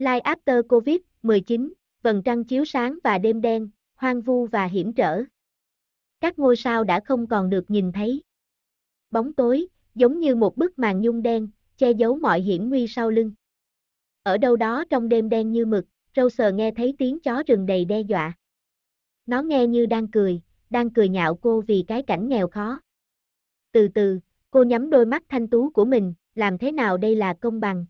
Live After Covid-19, vầng trăng chiếu sáng và đêm đen, hoang vu và hiểm trở. Các ngôi sao đã không còn được nhìn thấy. Bóng tối, giống như một bức màn nhung đen, che giấu mọi hiểm nguy sau lưng. Ở đâu đó trong đêm đen như mực, Rose nghe thấy tiếng chó rừng đầy đe dọa. Nó nghe như đang cười, đang cười nhạo cô vì cái cảnh nghèo khó. Từ từ, cô nhắm đôi mắt thanh tú của mình, làm thế nào đây là công bằng?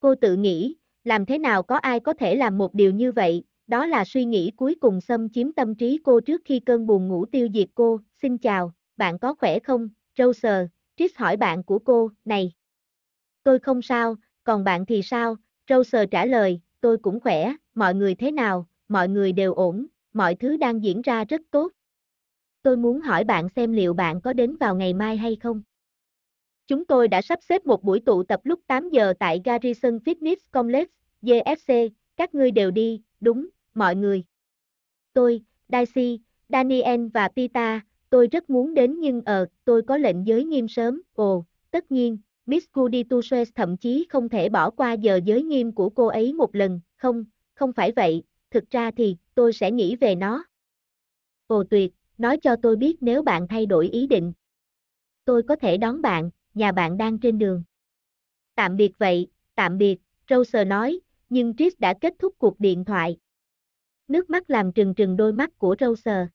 Cô tự nghĩ, làm thế nào có ai có thể làm một điều như vậy, đó là suy nghĩ cuối cùng xâm chiếm tâm trí cô trước khi cơn buồn ngủ tiêu diệt cô, xin chào, bạn có khỏe không, sờ, Chris hỏi bạn của cô, này. Tôi không sao, còn bạn thì sao, sờ trả lời, tôi cũng khỏe, mọi người thế nào, mọi người đều ổn, mọi thứ đang diễn ra rất tốt. Tôi muốn hỏi bạn xem liệu bạn có đến vào ngày mai hay không. Chúng tôi đã sắp xếp một buổi tụ tập lúc 8 giờ tại Garrison Fitness Complex, GFC, các ngươi đều đi, đúng, mọi người. Tôi, Daisy, Daniel và Pita, tôi rất muốn đến nhưng ờ, tôi có lệnh giới nghiêm sớm, ồ, tất nhiên, Miss Goody Tuches thậm chí không thể bỏ qua giờ giới nghiêm của cô ấy một lần, không, không phải vậy, thực ra thì, tôi sẽ nghĩ về nó. Ồ tuyệt, nói cho tôi biết nếu bạn thay đổi ý định. Tôi có thể đón bạn, nhà bạn đang trên đường. Tạm biệt vậy, tạm biệt, Rose nói, nhưng Chris đã kết thúc cuộc điện thoại. Nước mắt làm trừng trừng đôi mắt của Rose.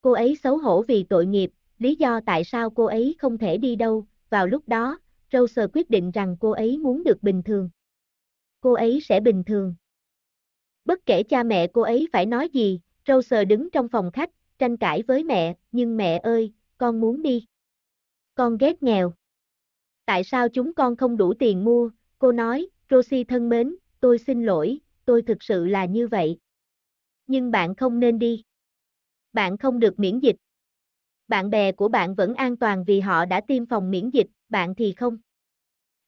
Cô ấy xấu hổ vì tội nghiệp, lý do tại sao cô ấy không thể đi đâu, vào lúc đó, Rose quyết định rằng cô ấy muốn được bình thường. Cô ấy sẽ bình thường. Bất kể cha mẹ cô ấy phải nói gì, Rose đứng trong phòng khách, tranh cãi với mẹ, nhưng mẹ ơi, con muốn đi. Con ghét nghèo tại sao chúng con không đủ tiền mua, cô nói, Rosie thân mến, tôi xin lỗi, tôi thực sự là như vậy. Nhưng bạn không nên đi. Bạn không được miễn dịch. Bạn bè của bạn vẫn an toàn vì họ đã tiêm phòng miễn dịch, bạn thì không.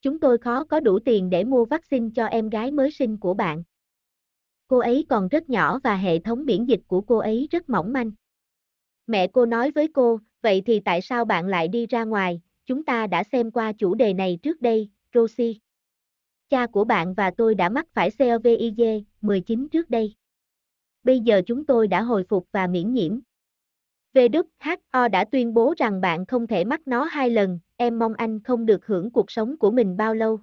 Chúng tôi khó có đủ tiền để mua vaccine cho em gái mới sinh của bạn. Cô ấy còn rất nhỏ và hệ thống miễn dịch của cô ấy rất mỏng manh. Mẹ cô nói với cô, vậy thì tại sao bạn lại đi ra ngoài, chúng ta đã xem qua chủ đề này trước đây, Rosie. Cha của bạn và tôi đã mắc phải COVID 19 trước đây. Bây giờ chúng tôi đã hồi phục và miễn nhiễm. WHO đã tuyên bố rằng bạn không thể mắc nó hai lần, em mong anh không được hưởng cuộc sống của mình bao lâu.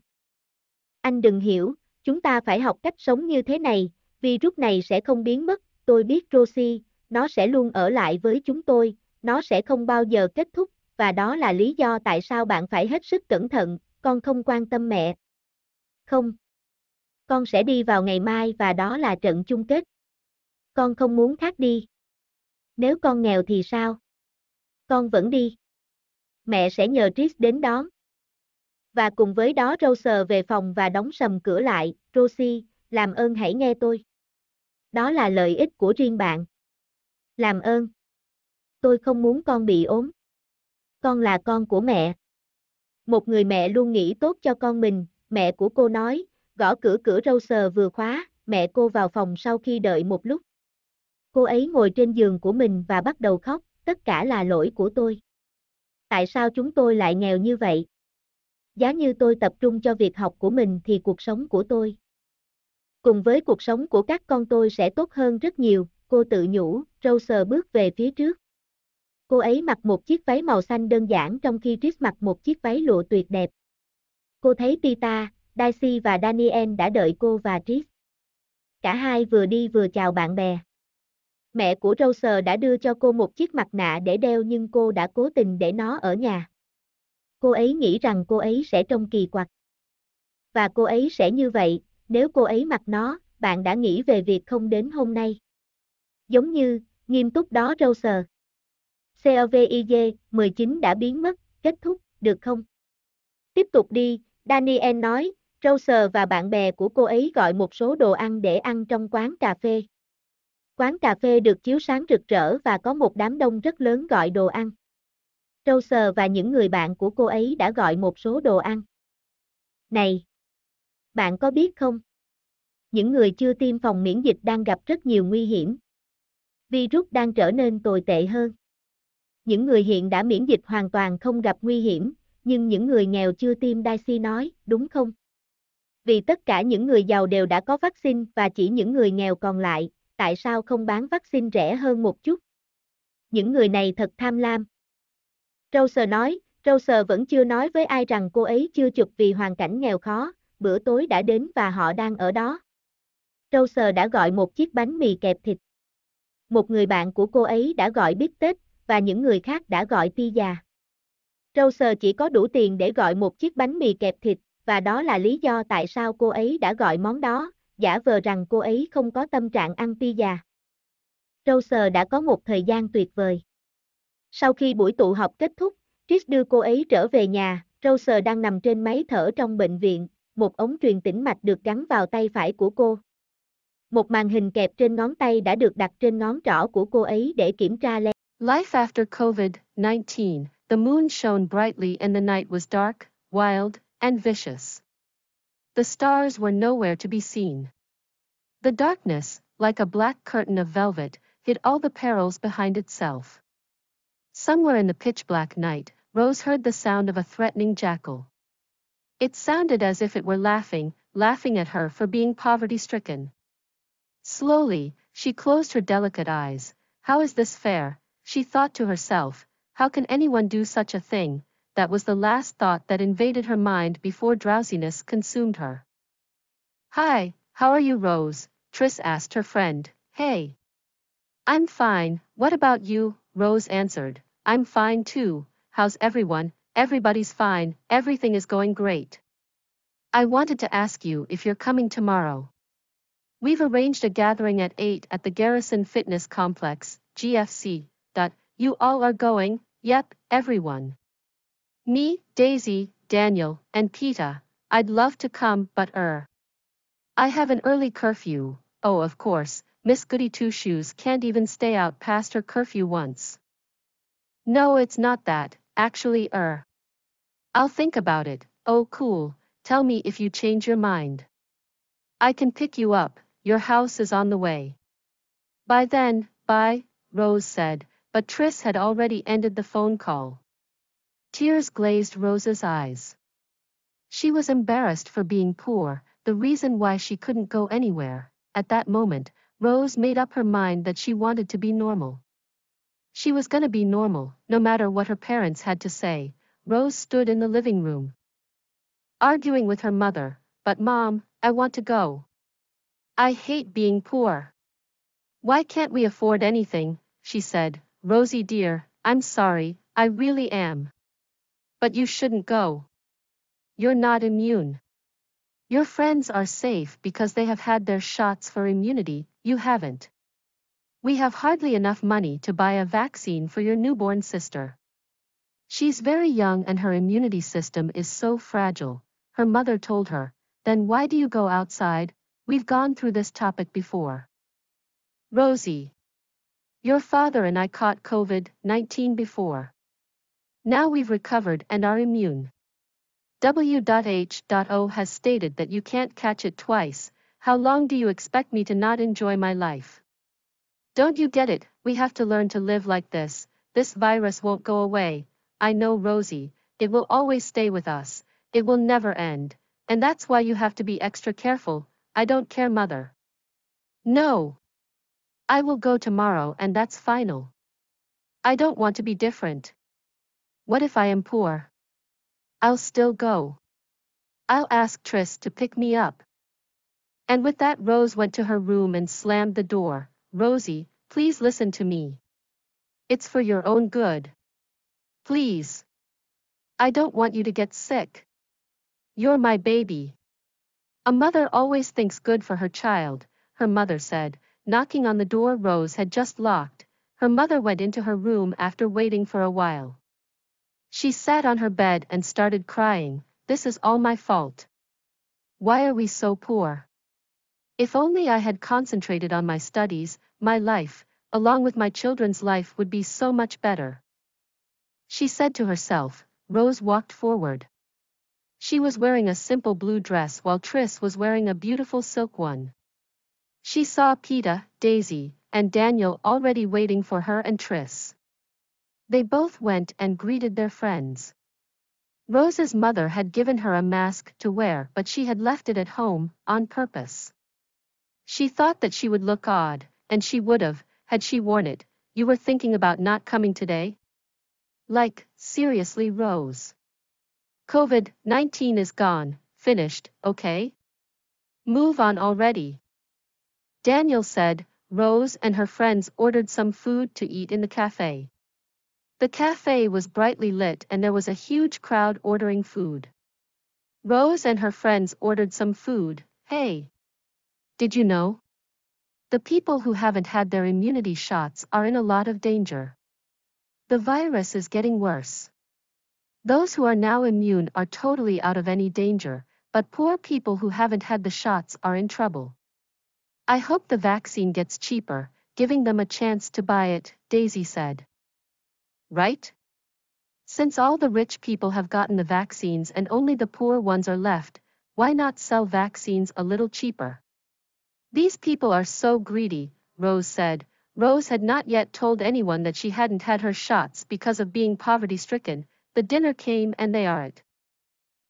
Anh đừng hiểu, chúng ta phải học cách sống như thế này, virus này sẽ không biến mất, tôi biết Rosie, nó sẽ luôn ở lại với chúng tôi, nó sẽ không bao giờ kết thúc, và đó là lý do tại sao bạn phải hết sức cẩn thận, con không quan tâm mẹ. Không. Con sẽ đi vào ngày mai và đó là trận chung kết. Con không muốn khác đi. Nếu con nghèo thì sao? Con vẫn đi. Mẹ sẽ nhờ Tris đến đón. Và cùng với đó Rose về phòng và đóng sầm cửa lại, Rosie, làm ơn hãy nghe tôi. Đó là lợi ích của riêng bạn. Làm ơn. Tôi không muốn con bị ốm con là con của mẹ. Một người mẹ luôn nghĩ tốt cho con mình, mẹ của cô nói, gõ cửa cửa râu sờ vừa khóa, mẹ cô vào phòng sau khi đợi một lúc. Cô ấy ngồi trên giường của mình và bắt đầu khóc, tất cả là lỗi của tôi. Tại sao chúng tôi lại nghèo như vậy? Giá như tôi tập trung cho việc học của mình thì cuộc sống của tôi. Cùng với cuộc sống của các con tôi sẽ tốt hơn rất nhiều, cô tự nhủ, Rose bước về phía trước. Cô ấy mặc một chiếc váy màu xanh đơn giản trong khi Chris mặc một chiếc váy lụa tuyệt đẹp. Cô thấy Pita, Daisy và Daniel đã đợi cô và Chris. Cả hai vừa đi vừa chào bạn bè. Mẹ của Rose đã đưa cho cô một chiếc mặt nạ để đeo nhưng cô đã cố tình để nó ở nhà. Cô ấy nghĩ rằng cô ấy sẽ trông kỳ quặc. Và cô ấy sẽ như vậy, nếu cô ấy mặc nó, bạn đã nghĩ về việc không đến hôm nay. Giống như, nghiêm túc đó Rose. COVID 19 đã biến mất, kết thúc, được không? Tiếp tục đi, Daniel nói, Roser và bạn bè của cô ấy gọi một số đồ ăn để ăn trong quán cà phê. Quán cà phê được chiếu sáng rực rỡ và có một đám đông rất lớn gọi đồ ăn. Roser và những người bạn của cô ấy đã gọi một số đồ ăn. Này! Bạn có biết không? Những người chưa tiêm phòng miễn dịch đang gặp rất nhiều nguy hiểm. Virus đang trở nên tồi tệ hơn. Những người hiện đã miễn dịch hoàn toàn không gặp nguy hiểm, nhưng những người nghèo chưa tiêm Daisy nói, đúng không? Vì tất cả những người giàu đều đã có vaccine và chỉ những người nghèo còn lại, tại sao không bán vaccine rẻ hơn một chút? Những người này thật tham lam. Roser nói, Roser vẫn chưa nói với ai rằng cô ấy chưa chụp vì hoàn cảnh nghèo khó, bữa tối đã đến và họ đang ở đó. Roser đã gọi một chiếc bánh mì kẹp thịt. Một người bạn của cô ấy đã gọi bít tết và những người khác đã gọi pizza. Roser chỉ có đủ tiền để gọi một chiếc bánh mì kẹp thịt, và đó là lý do tại sao cô ấy đã gọi món đó, giả vờ rằng cô ấy không có tâm trạng ăn pizza. Roser đã có một thời gian tuyệt vời. Sau khi buổi tụ họp kết thúc, Chris đưa cô ấy trở về nhà, Roser đang nằm trên máy thở trong bệnh viện, một ống truyền tĩnh mạch được gắn vào tay phải của cô. Một màn hình kẹp trên ngón tay đã được đặt trên ngón trỏ của cô ấy để kiểm tra len. Life after COVID 19, the moon shone brightly and the night was dark, wild, and vicious. The stars were nowhere to be seen. The darkness, like a black curtain of velvet, hid all the perils behind itself. Somewhere in the pitch black night, Rose heard the sound of a threatening jackal. It sounded as if it were laughing, laughing at her for being poverty stricken. Slowly, she closed her delicate eyes. How is this fair? She thought to herself, how can anyone do such a thing? That was the last thought that invaded her mind before drowsiness consumed her. Hi, how are you, Rose? Triss asked her friend. Hey. I'm fine. What about you? Rose answered. I'm fine too. How's everyone? Everybody's fine. Everything is going great. I wanted to ask you if you're coming tomorrow. We've arranged a gathering at 8 at the Garrison Fitness Complex, GFC, that you all are going, yep, everyone. Me, Daisy, Daniel, and Peta, I'd love to come but er. I have an early curfew, oh of course, Miss Goody Two Shoes can't even stay out past her curfew once. No it's not that, actually er. I'll think about it, oh cool, tell me if you change your mind. I can pick you up, your house is on the way. By then, bye, Rose said, but Triss had already ended the phone call. Tears glazed Rose's eyes. She was embarrassed for being poor, the reason why she couldn't go anywhere. At that moment, Rose made up her mind that she wanted to be normal. She was gonna be normal, no matter what her parents had to say. Rose stood in the living room, arguing with her mother, but mom, I want to go. I hate being poor. Why can't we afford anything? she said, Rosie dear, I'm sorry, I really am. But you shouldn't go. You're not immune. Your friends are safe because they have had their shots for immunity, you haven't. We have hardly enough money to buy a vaccine for your newborn sister. She's very young and her immunity system is so fragile, her mother told her. Then why do you go outside? We've gone through this topic before. Rosie. Your father and I caught COVID 19 before. Now we've recovered and are immune. W.H.O has stated that you can't catch it twice. How long do you expect me to not enjoy my life? Don't you get it? We have to learn to live like this. This virus won't go away. I know, Rosie. It will always stay with us. It will never end. And that's why you have to be extra careful. I don't care, Mother. No. I will go tomorrow and that's final. I don't want to be different. What if I am poor? I'll still go. I'll ask Tris to pick me up. And with that Rose went to her room and slammed the door. Rosie, please listen to me. It's for your own good. Please. I don't want you to get sick. You're my baby. A mother always thinks good for her child, her mother said, knocking on the door Rose had just locked, her mother went into her room after waiting for a while. She sat on her bed and started crying, This is all my fault. Why are we so poor? If only I had concentrated on my studies, my life, along with my children's life would be so much better. She said to herself, Rose walked forward. She was wearing a simple blue dress while Triss was wearing a beautiful silk one. She saw Peta, Daisy, and Daniel already waiting for her and Tris. They both went and greeted their friends. Rose's mother had given her a mask to wear but she had left it at home, on purpose. She thought that she would look odd, and she would have, had she worn it, you were thinking about not coming today? Like, seriously Rose. COVID-19 is gone, finished, okay? Move on already. Daniel said, Rose and her friends ordered some food to eat in the cafe. The cafe was brightly lit and there was a huge crowd ordering food. Rose and her friends ordered some food, hey! Did you know? The people who haven't had their immunity shots are in a lot of danger. The virus is getting worse. Those who are now immune are totally out of any danger, but poor people who haven't had the shots are in trouble. I hope the vaccine gets cheaper, giving them a chance to buy it, Daisy said. Right? Since all the rich people have gotten the vaccines and only the poor ones are left, why not sell vaccines a little cheaper? These people are so greedy, Rose said. Rose had not yet told anyone that she hadn't had her shots because of being poverty stricken. The dinner came and they are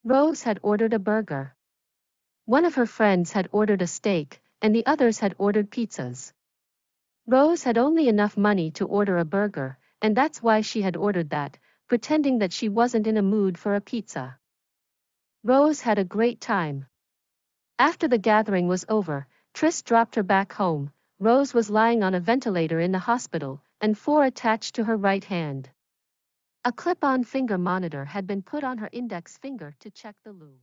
Rose had ordered a burger. One of her friends had ordered a steak, and the others had ordered pizzas. Rose had only enough money to order a burger, and that's why she had ordered that, pretending that she wasn't in a mood for a pizza. Rose had a great time. After the gathering was over, Tris dropped her back home. Rose was lying on a ventilator in the hospital, and four attached to her right hand. A clip-on finger monitor had been put on her index finger to check the loo.